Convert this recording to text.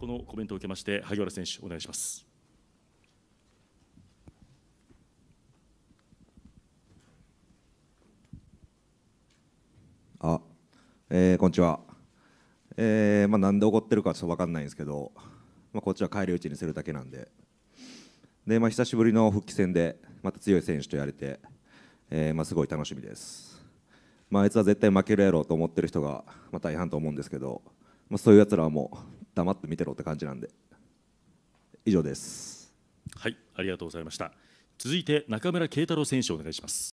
このコメントを受けまして、萩原選手、お願いします。あ、えー、こんにちは。えー、まあ、なんで怒ってるかちょっとわかんないんですけど、まあ、こっちは帰り討ちにするだけなんで、で、まあ、久しぶりの復帰戦で、また強い選手とやれて、えー、まあ、すごい楽しみです。まあ、あいつは絶対負けるやろうと思ってる人が、まあ、大半と思うんですけど、まあ、そういうやつらはもう黙って見てろって感じなんで以上ですはいありがとうございました続いて中村慶太郎選手お願いします